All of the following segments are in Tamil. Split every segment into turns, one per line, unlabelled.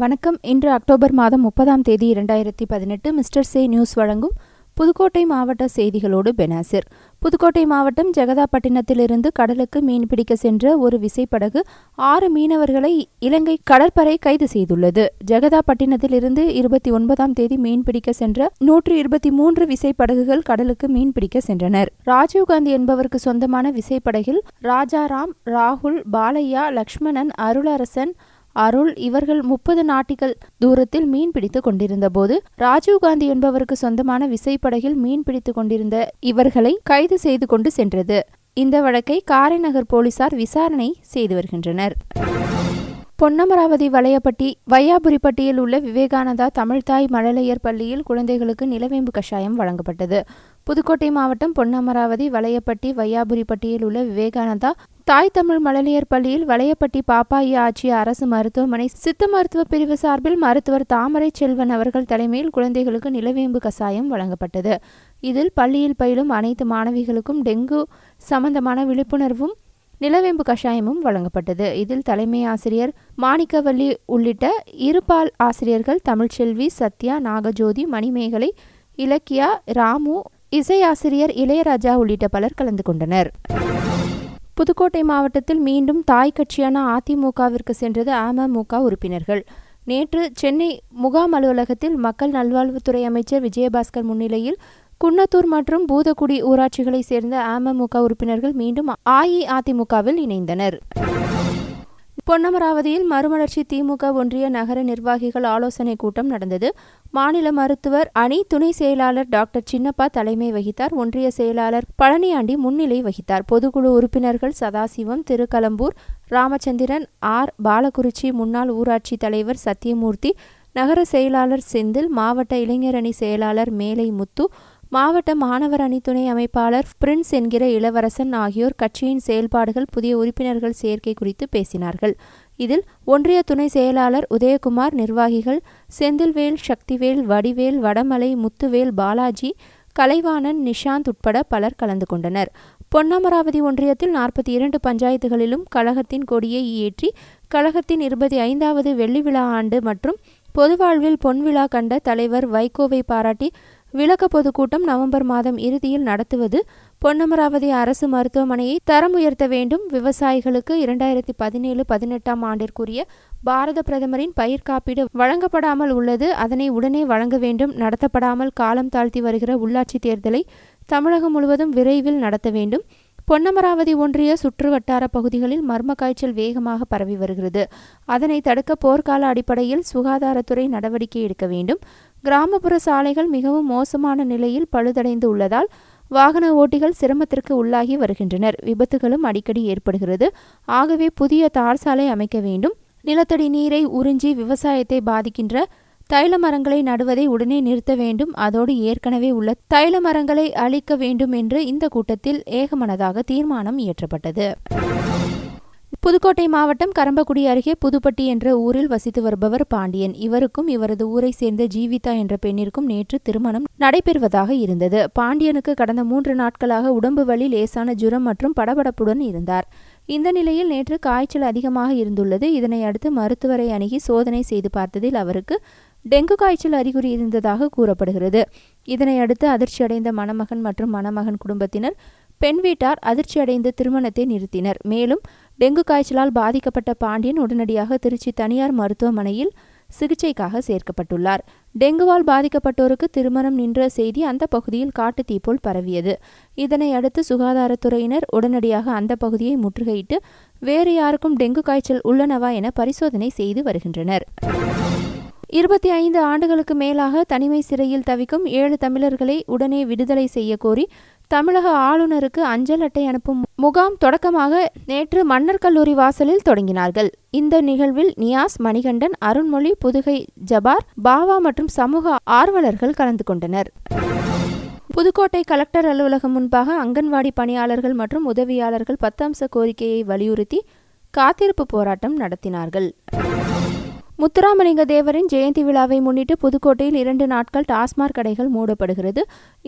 வணக்கம் இன்று அக்டோபர் மாதம் முப்பதாம் தேதி இரண்டாயிரத்தி பதினெட்டு மிஸ்டர் சே நியூஸ் வழங்கும் புதுக்கோட்டை மாவட்ட செய்திகளோடு பெனாசிர் புதுக்கோட்டை மாவட்டம் ஜெகதாப்பட்டினத்திலிருந்து கடலுக்கு மீன்பிடிக்க சென்ற ஒரு விசைப்படகு ஆறு மீனவர்களை இலங்கை கடற்படை கைது செய்துள்ளது ஜெகதாப்பட்டினத்திலிருந்து இருபத்தி ஒன்பதாம் தேதி மீன்பிடிக்க சென்ற நூற்று இருபத்தி மூன்று விசைப்படகுகள் கடலுக்கு மீன்பிடிக்க சென்றனர் ராஜீவ்காந்தி என்பவருக்கு சொந்தமான விசைப்படகில் ராஜாராம் ராகுல் பாலையா லக்ஷ்மணன் அருளரசன் அருள் இவர்கள் முப்பது நாட்டிகள் தூரத்தில் மீன் பிடித்துக் கொண்டிருந்த போது ராஜீவ்காந்தி என்பவருக்கு சொந்தமான விசைப்படகில் மீன் பிடித்துக் கொண்டிருந்த இவர்களை கைது செய்து கொண்டு சென்றது இந்த வழக்கை காரைநகர் போலீசார் விசாரணை செய்து வருகின்றனர் பொன்னமராவதி வளையப்பட்டி வையாபுரிப்பட்டியில் உள்ள விவேகானந்தா தமிழ்தாய் மழலையர் பள்ளியில் குழந்தைகளுக்கு நிலவேம்பு கஷாயம் வழங்கப்பட்டது புதுக்கோட்டை மாவட்டம் பொன்னமராவதி வளையப்பட்டி வையாபுரிப்பட்டியில் உள்ள விவேகானந்தா தாய் தமிழ் மழலையர் பள்ளியில் வளையப்பட்டி பாப்பாயி ஆட்சிய அரசு மருத்துவமனை சித்த மருத்துவ பிரிவு சார்பில் மருத்துவர் தாமரை செல்வன் அவர்கள் தலைமையில் குழந்தைகளுக்கு நிலவேம்பு கசாயம் வழங்கப்பட்டது இதில் பள்ளியில் பயிலும் அனைத்து மாணவிகளுக்கும் டெங்கு சம்பந்தமான விழிப்புணர்வும் நிலவேம்பு கஷாயமும் வழங்கப்பட்டது இதில் தலைமை ஆசிரியர் மாணிக்கவல்லி உள்ளிட்ட இருபால் ஆசிரியர்கள் தமிழ்ச்செல்வி சத்யா நாகஜோதி மணிமேகலை இலக்கியா ராமு இசையாசிரியர் இளையராஜா உள்ளிட்ட பலர் கலந்து கொண்டனர் புதுக்கோட்டை மாவட்டத்தில் மீண்டும் தாய் கட்சியான அதிமுகவிற்கு சென்றது அமமுக உறுப்பினர்கள் நேற்று சென்னை முகாம் அலுவலகத்தில் மக்கள் நல்வாழ்வுத்துறை அமைச்சர் விஜயபாஸ்கர் முன்னிலையில் குன்னத்தூர் மற்றும் பூதக்குடி ஊராட்சிகளைச் சேர்ந்த அமமுக உறுப்பினர்கள் மீண்டும் அஇஅதிமுகவில் இணைந்தனர் பொன்னமராவதியில் மறுமலர்ச்சி திமுக ஒன்றிய நகர நிர்வாகிகள் ஆலோசனைக் கூட்டம் நடந்தது மாநில மருத்துவர் அணி துணை செயலாளர் டாக்டர் சின்னப்பா தலைமை வகித்தார் ஒன்றிய செயலாளர் பழனியாண்டி முன்னிலை வகித்தார் பொதுக்குழு உறுப்பினர்கள் சதாசிவம் திருக்கலம்பூர் ராமச்சந்திரன் ஆர் பாலகுறிச்சி முன்னாள் ஊராட்சி தலைவர் சத்தியமூர்த்தி நகர செயலாளர் செந்தில் மாவட்ட இளைஞரணி செயலாளர் மேலை முத்து மாவட்ட மாணவர் அணி துணை அமைப்பாளர் பிரின்ஸ் என்கிற இளவரசன் ஆகியோர் கட்சியின் செயல்பாடுகள் புதிய உறுப்பினர்கள் சேர்க்கை குறித்து பேசினார்கள் இதில் ஒன்றிய துணை செயலாளர் உதயகுமார் நிர்வாகிகள் செந்தில்வேல் சக்திவேல் வடிவேல் வடமலை முத்துவேல் பாலாஜி கலைவாணன் நிஷாந்த் உட்பட பலர் கலந்து கொண்டனர் பொன்னமராவதி ஒன்றியத்தில் நாற்பத்தி இரண்டு பஞ்சாயத்துகளிலும் கழகத்தின் கொடியை ஏற்றி கழகத்தின் இருபத்தி ஐந்தாவது வெள்ளி விழா ஆண்டு மற்றும் பொதுவாழ்வில் பொன்விழா கண்ட தலைவர் வைகோவை பாராட்டி விளக்க பொதுக்கூட்டம் நவம்பர் மாதம் இறுதியில் நடத்துவது பொன்னமராவதி அரசு மருத்துவமனையை தரம் உயர்த்த வேண்டும் விவசாயிகளுக்கு இரண்டாயிரத்தி பதினேழு பதினெட்டாம் ஆண்டிற்குரிய பாரத பிரதமரின் பயிர் காப்பீடு வழங்கப்படாமல் உள்ளது அதனை உடனே வழங்க வேண்டும் நடத்தப்படாமல் காலம் தாழ்த்தி வருகிற உள்ளாட்சி தேர்தலை தமிழகம் முழுவதும் விரைவில் நடத்த வேண்டும் பொன்னமராவதி ஒன்றிய சுற்று வட்டார பகுதிகளில் மர்ம காய்ச்சல் வேகமாக பரவி வருகிறது அதனை தடுக்க போர்க்கால அடிப்படையில் சுகாதாரத்துறை நடவடிக்கை எடுக்க வேண்டும் கிராமப்புற சாலைகள் மிகவும் மோசமான நிலையில் பழுதடைந்து உள்ளதால் வாகன ஓட்டிகள் சிரமத்திற்கு உள்ளாகி வருகின்றனர் விபத்துகளும் அடிக்கடி ஏற்படுகிறது ஆகவே புதிய தார் சாலை அமைக்க வேண்டும் நிலத்தடி நீரை உறிஞ்சி விவசாயத்தை பாதிக்கின்ற தைல மரங்களை நடுவதை உடனே நிறுத்த வேண்டும் அதோடு ஏற்கனவே உள்ள தைல மரங்களை அழிக்க வேண்டும் என்று இந்த கூட்டத்தில் ஏகமனதாக தீர்மானம் இயற்றப்பட்டது புதுக்கோட்டை மாவட்டம் கரம்பக்குடி அருகே புதுப்பட்டி என்ற ஊரில் வசித்து வருபவர் பாண்டியன் இவருக்கும் இவரது ஊரை சேர்ந்த ஜீவிதா என்ற பெண்ணிற்கும் நேற்று திருமணம் நடைபெறுவதாக இருந்தது பாண்டியனுக்கு கடந்த மூன்று நாட்களாக உடம்பு வழி லேசான ஜுரம் மற்றும் படபடப்புடன் இருந்தார் இந்த நிலையில் நேற்று காய்ச்சல் அதிகமாக இருந்துள்ளது இதனை அடுத்து மருத்துவரை அணுகி சோதனை செய்து பார்த்ததில் அவருக்கு டெங்கு காய்ச்சல் அறிகுறி இருந்ததாக கூறப்படுகிறது இதனையடுத்து அதிர்ச்சியடைந்த மணமகன் மற்றும் மணமகன் குடும்பத்தினர் பெண் வீட்டார் அதிர்ச்சியடைந்து திருமணத்தை நிறுத்தினர் மேலும் டெங்கு காய்ச்சலால் பாதிக்கப்பட்ட பாண்டியன் உடனடியாக திருச்சி தனியார் மருத்துவமனையில் சிகிச்சைக்காக சேர்க்கப்பட்டுள்ளார் டெங்குவால் பாதிக்கப்பட்டோருக்கு திருமணம் நின்ற செய்தி அந்த பகுதியில் காட்டு தீப்போல் பரவியது இதனை அடுத்து சுகாதாரத்துறையினர் உடனடியாக அந்த பகுதியை முற்றுகையிட்டு வேறு யாருக்கும் டெங்கு காய்ச்சல் உள்ளனவா என பரிசோதனை செய்து வருகின்றனர் இருபத்தி ஐந்து ஆண்டுகளுக்கு மேலாக தனிமை சிறையில் தவிக்கும் ஏழு தமிழர்களை உடனே விடுதலை செய்ய கோரி தமிழக ஆளுநருக்கு அஞ்சல் அட்டை அனுப்பும் முகாம் தொடக்கமாக நேற்று மன்னர் கல்லூரி வாசலில் தொடங்கினார்கள் இந்த நிகழ்வில் நியாஸ் மணிகண்டன் அருண்மொழி புதுகை ஜபார் பாவா மற்றும் சமூக ஆர்வலர்கள் கலந்து கொண்டனர் புதுக்கோட்டை கலெக்டர் அலுவலகம் முன்பாக அங்கன்வாடி பணியாளர்கள் மற்றும் உதவியாளர்கள் பத்தம்ச கோரிக்கையை வலியுறுத்தி காத்திருப்பு போராட்டம் நடத்தினார்கள் முத்துராமலிங்க தேவரின் ஜெயந்தி விழாவை முன்னிட்டு புதுக்கோட்டையில் இரண்டு நாட்கள் டாஸ்மாக் கடைகள் மூடப்படுகிறது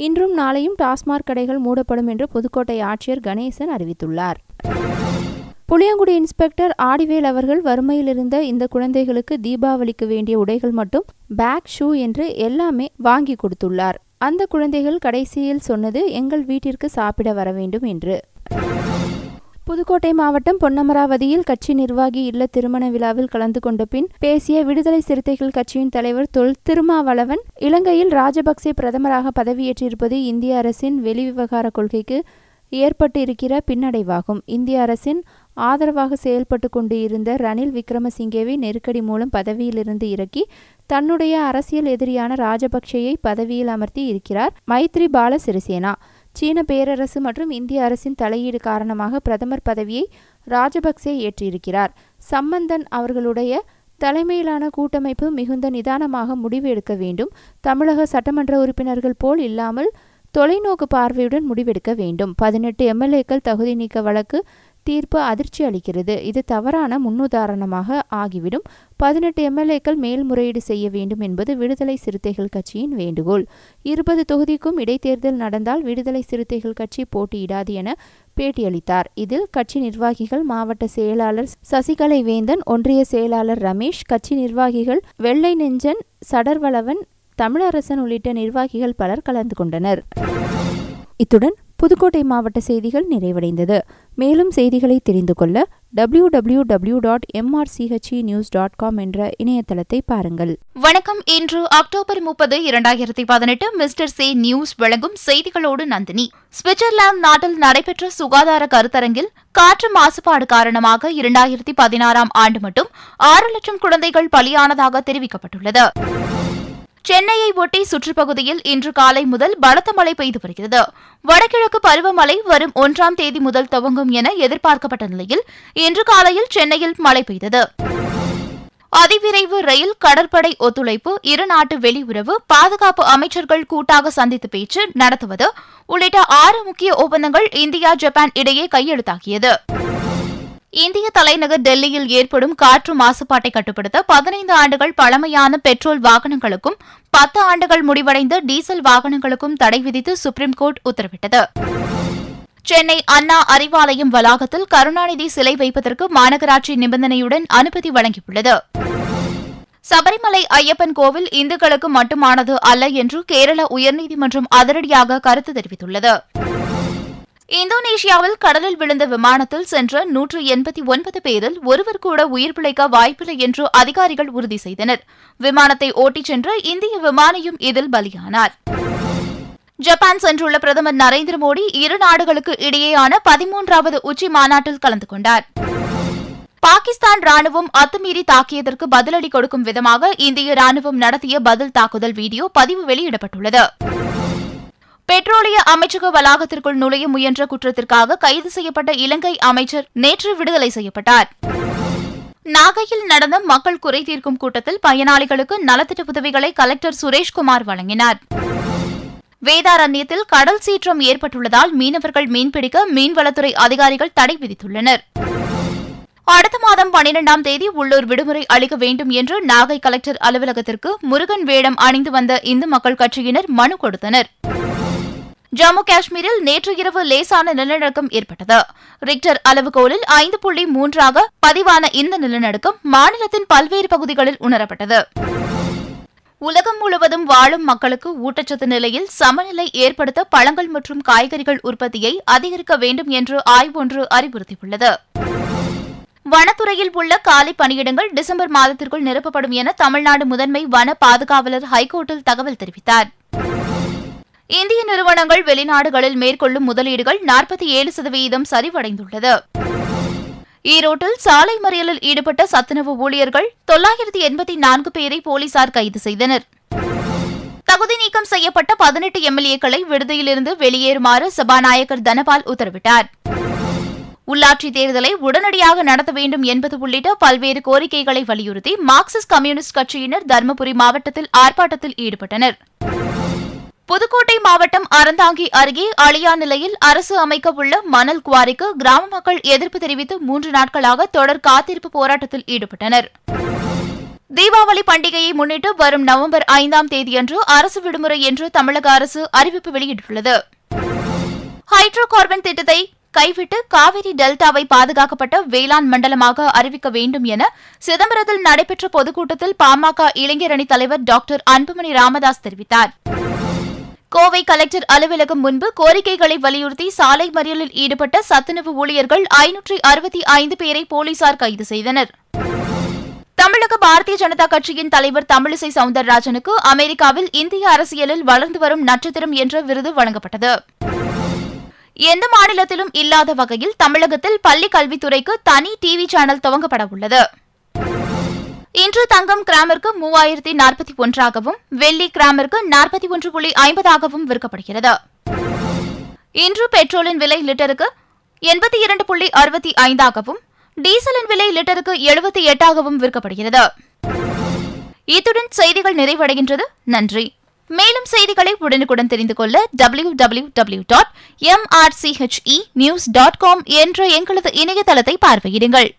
இன்றும் நாளையும் டாஸ்மாக் கடைகள் மூடப்படும் என்று புதுக்கோட்டை ஆட்சியர் கணேசன் அறிவித்துள்ளார் புளியங்குடி இன்ஸ்பெக்டர் ஆடிவேல் அவர்கள் வறுமையில் இருந்த இந்த குழந்தைகளுக்கு தீபாவளிக்கு வேண்டிய உடைகள் மட்டும் பேக் ஷூ என்று எல்லாமே வாங்கி கொடுத்துள்ளார் அந்த குழந்தைகள் கடைசியில் சொன்னது எங்கள் வீட்டிற்கு சாப்பிட வர வேண்டும் என்று புதுக்கோட்டை மாவட்டம் பொன்னமராவதியில் கட்சி நிர்வாகி இல்ல திருமண விழாவில் கலந்து கொண்ட பின் பேசிய விடுதலை சிறுத்தைகள் கட்சியின் தலைவர் தொல் திருமாவளவன் இலங்கையில் ராஜபக்சே பிரதமராக பதவியேற்றிருப்பது இந்திய அரசின் வெளிவிவகார கொள்கைக்கு ஏற்பட்டு இருக்கிற பின்னடைவாகும் இந்திய அரசின் ஆதரவாக செயல்பட்டு கொண்டு இருந்த ரணில் விக்ரமசிங்கேவை நெருக்கடி மூலம் பதவியிலிருந்து இறக்கி தன்னுடைய அரசியல் எதிரியான ராஜபக்சேயை பதவியில் அமர்த்தி இருக்கிறார் மைத்ரி பால சிறிசேனா சீன பேரரசு மற்றும் இந்திய அரசின் தலையீடு காரணமாக பிரதமர் பதவியை ராஜபக்சே ஏற்றியிருக்கிறார் சம்பந்தன் அவர்களுடைய தலைமையிலான கூட்டமைப்பு மிகுந்த நிதானமாக முடிவு எடுக்க வேண்டும் தமிழக சட்டமன்ற உறுப்பினர்கள் போல் இல்லாமல் தொலைநோக்கு பார்வையுடன் முடிவெடுக்க வேண்டும் பதினெட்டு எம்எல்ஏக்கள் தகுதி நீக்க வழக்கு தீர்ப்பு அதிர்ச்சி அளிக்கிறது இது தவறான முன்னுதாரணமாக ஆகிவிடும் பதினெட்டு எம்எல்ஏக்கள் மேல்முறையீடு செய்ய வேண்டும் என்பது விடுதலை சிறுத்தைகள் கட்சியின் வேண்டுகோள் இருபது தொகுதிக்கும் இடைத்தேர்தல் நடந்தால் விடுதலை சிறுத்தைகள் கட்சி போட்டியிடாது என பேட்டியளித்தார் இதில் கட்சி நிர்வாகிகள் மாவட்ட செயலாளர் சசிகலை வேந்தன் ஒன்றிய செயலாளர் ரமேஷ் கட்சி நிர்வாகிகள் வெள்ளை நெஞ்சன் சடர்வளவன் தமிழரசன் உள்ளிட்ட நிர்வாகிகள் பலர் கலந்து கொண்டனர் இத்துடன் புதுக்கோட்டை மாவட்ட செய்திகள் நிறைவடைந்தது மேலும் செய்திகளை தெரிந்து கொள்ள W W W dot MRCHE news dot com என்ற இணையதளத்தை பாருங்கள்
வணக்கம் இன்று அக்டோபர் முப்பது இரண்டாயிரத்தி பதினெட்டு மிஸ்டர் சே நியூஸ் வழங்கும் செய்திகளோடு நந்தினி சுவிட்சர்லாந்து நாட்டில் நடைபெற்ற சுகாதார கருத்தரங்கில் காற்று மாசுபாடு காரணமாக இரண்டாயிரத்தி பதினாறாம் ஆண்டு மட்டும் ஆறு லட்சம் குழந்தைகள் பலியானதாக தெரிவிக்கப்பட்டுள்ளது சென்னையை ஒட்டி சுற்றுப்பகுதியில் இன்று காலை முதல் பலத்த மழை பெய்து வருகிறது வடகிழக்கு பருவமழை வரும் ஒன்றாம் தேதி முதல் துவங்கும் என எதிர்பார்க்கப்பட்ட நிலையில் இன்று காலையில் சென்னையில் மழை பெய்தது அதிவிரைவு ரயில் கடற்படை ஒத்துழைப்பு இரு நாட்டு வெளியுறவு பாதுகாப்பு அமைச்சர்கள் கூட்டாக சந்தித்து பேச்சு நடத்துவது உள்ளிட்ட ஆறு முக்கிய ஒப்பந்தங்கள் இந்தியா ஜப்பான் இடையே கையெழுத்தாகியது இந்திய தலைநகர் டெல்லியில் ஏற்படும் காற்று மாசுபாட்டை கட்டுப்படுத்த பதினைந்து ஆண்டுகள் பழமையான பெட்ரோல் வாகனங்களுக்கும் பத்து ஆண்டுகள் முடிவடைந்த டீசல் வாகனங்களுக்கும் தடை விதித்து சுப்ரீம் கோர்ட் உத்தரவிட்டது சென்னை அண்ணா அறிவாலயம் வளாகத்தில் கருணாநிதி சிலை வைப்பதற்கு மாநகராட்சி நிபந்தனையுடன் அனுமதி வழங்கியுள்ளது சபரிமலை ஐயப்பன் கோவில் இந்துக்களுக்கு மட்டுமானது அல்ல என்று கேரள உயர்நீதிமன்றம் அதிரடியாக கருத்து தெரிவித்துள்ளது இந்தோனேஷியாவில் கடலில் விழுந்த விமானத்தில் சென்ற நூற்று எண்பத்தி ஒன்பது பேரில் ஒருவர் கூட உயிர் பிழைக்க வாய்ப்பில்லை என்று அதிகாரிகள் உறுதி செய்தனர் விமானத்தை ஓட்டிச் சென்ற இந்திய விமானியும் இதில் பலியானார் ஜப்பான் சென்றுள்ள பிரதமர் நரேந்திர மோடி இரு நாடுகளுக்கு இடையேயான பதிமூன்றாவது உச்சி மாநாட்டில் கலந்து கொண்டார் பாகிஸ்தான் ராணுவம் அத்துமீறி தாக்கியதற்கு பதிலடி கொடுக்கும் விதமாக இந்திய ராணுவம் நடத்திய பதில் தாக்குதல் வீடியோ பதிவு வெளியிடப்பட்டுள்ளது பெட்ரோலிய அமைச்சக வளாகத்திற்குள் நுழைய முயன்ற குற்றத்திற்காக கைது செய்யப்பட்ட இலங்கை அமைச்சர் நேற்று விடுதலை செய்யப்பட்டார் நாகையில் நடந்த மக்கள் குறை தீர்க்கும் கூட்டத்தில் பயனாளிகளுக்கு நலத்திட்ட உதவிகளை கலெக்டர் சுரேஷ்குமார் வழங்கினார் வேதாரண்யத்தில் கடல் சீற்றம் ஏற்பட்டுள்ளதால் மீனவர்கள் மீன்பிடிக்க மீன்வளத்துறை அதிகாரிகள் தடை விதித்துள்ளனர் அடுத்த மாதம் பனிரெண்டாம் தேதி உள்ளூர் விடுமுறை அளிக்க வேண்டும் என்று நாகை கலெக்டர் அலுவலகத்திற்கு முருகன் வேடம் அணிந்து வந்த இந்து மக்கள் கட்சியினர் மனு கொடுத்தனர் ஜம்மு காஷ்மீரில் நேற்று இரவு லேசான நிலநடுக்கம் ஏற்பட்டது ரிக்டர் அளவுகோலில் ஐந்து புள்ளி மூன்றாக பதிவான இந்த நிலநடுக்கம் மாநிலத்தின் பல்வேறு பகுதிகளில் உணரப்பட்டது உலகம் முழுவதும் வாழும் மக்களுக்கு ஊட்டச்சத்து நிலையில் சமநிலை ஏற்படுத்த பழங்கள் மற்றும் காய்கறிகள் உற்பத்தியை அதிகரிக்க வேண்டும் என்று ஆய்வொன்று அறிவுறுத்தியுள்ளது வனத்துறையில் உள்ள காலி பணியிடங்கள் டிசம்பர் மாதத்திற்குள் நிரப்பப்படும் என தமிழ்நாடு முதன்மை வன பாதுகாவலர் ஹைகோர்ட்டில் தகவல் தெரிவித்தார் இந்திய நிறுவனங்கள் வெளிநாடுகளில் மேற்கொள்ளும் முதலீடுகள் நாற்பத்தி ஏழு சதவீதம் சரிவடைந்துள்ளது ஈரோட்டில் சாலை மறியலில் ஈடுபட்ட சத்துணவு ஊழியர்கள் தொள்ளாயிரத்தி எண்பத்தி நான்கு பேரை போலீசார் கைது செய்தனர் தகுதி நீக்கம் செய்யப்பட்ட பதினெட்டு எம்எல்ஏக்களை விடுதியிலிருந்து வெளியேறுமாறு சபாநாயகர் தனபால் உத்தரவிட்டார் உள்ளாட்சித் தேர்தலை உடனடியாக நடத்த வேண்டும் என்பது உள்ளிட்ட பல்வேறு கோரிக்கைகளை வலியுறுத்தி மார்க்சிஸ்ட் கம்யூனிஸ்ட் கட்சியினர் தருமபுரி மாவட்டத்தில் ஆர்ப்பாட்டத்தில் ஈடுபட்டனர் புதுக்கோட்டை மாவட்டம் அறந்தாங்கி அருகே அழியா நிலையில் அரசு அமைக்கவுள்ள மணல் குவாரிக்கு கிராம மக்கள் எதிர்ப்பு தெரிவித்து மூன்று நாட்களாக தொடர் காத்திருப்பு போராட்டத்தில் ஈடுபட்டனர் தீபாவளி பண்டிகையை முன்னிட்டு வரும் நவம்பர் ஐந்தாம் தேதியன்று அரசு விடுமுறை என்று தமிழக அரசு அறிவிப்பு வெளியிட்டுள்ளது ஹைட்ரோ கார்பன் திட்டத்தை கைவிட்டு காவிரி டெல்டாவை பாதுகாக்கப்பட்ட வேளாண் மண்டலமாக அறிவிக்க வேண்டும் என சிதம்பரத்தில் நடைபெற்ற பொதுக்கூட்டத்தில் பாமக இளைஞரணி தலைவர் டாக்டர் அன்புமணி ராமதாஸ் தெரிவித்தாா் கோவை கலெக்டர் அலுவலகம் முன்பு கோரிக்கைகளை வலியுறுத்தி சாலை மறியலில் ஈடுபட்ட சத்துணவு ஊழியர்கள் ஐநூற்றி அறுபத்தி ஐந்து பேரை போலீசார் கைது செய்தனர் தமிழக பாரதிய ஜனதா கட்சியின் தலைவர் தமிழிசை சவுந்தரராஜனுக்கு அமெரிக்காவில் இந்திய அரசியலில் வளர்ந்து வரும் நட்சத்திரம் என்ற விருது வழங்கப்பட்டது எந்த மாநிலத்திலும் இல்லாத வகையில் தமிழகத்தில் பள்ளி கல்வித்துறைக்கு தனி டிவி சேனல் துவங்கப்பட உள்ளது இன்று தங்கம் கிராமிற்கு மூவாயிரத்தி நாற்பத்தி ஒன்றாகவும் வெள்ளி கிராமிற்கு நாற்பத்தி ஒன்று புள்ளி ஐம்பதாகவும் விற்கப்படுகிறது இன்று பெட்ரோலின் விலை லிட்டருக்கு எண்பத்தி இரண்டு புள்ளி அறுபத்தி ஐந்தாகவும் டீசலின் விலை லிட்டருக்கு எழுபத்தி எட்டாகவும் விற்கப்படுகிறது இத்துடன் செய்திகள் நிறைவடைகின்றது நன்றி மேலும் செய்திகளை உடனுக்குடன் தெரிந்து கொள்ள W W W dot MRCHE news dot com என்ற எங்களது இணையதளத்தை பார்வையிடுங்கள்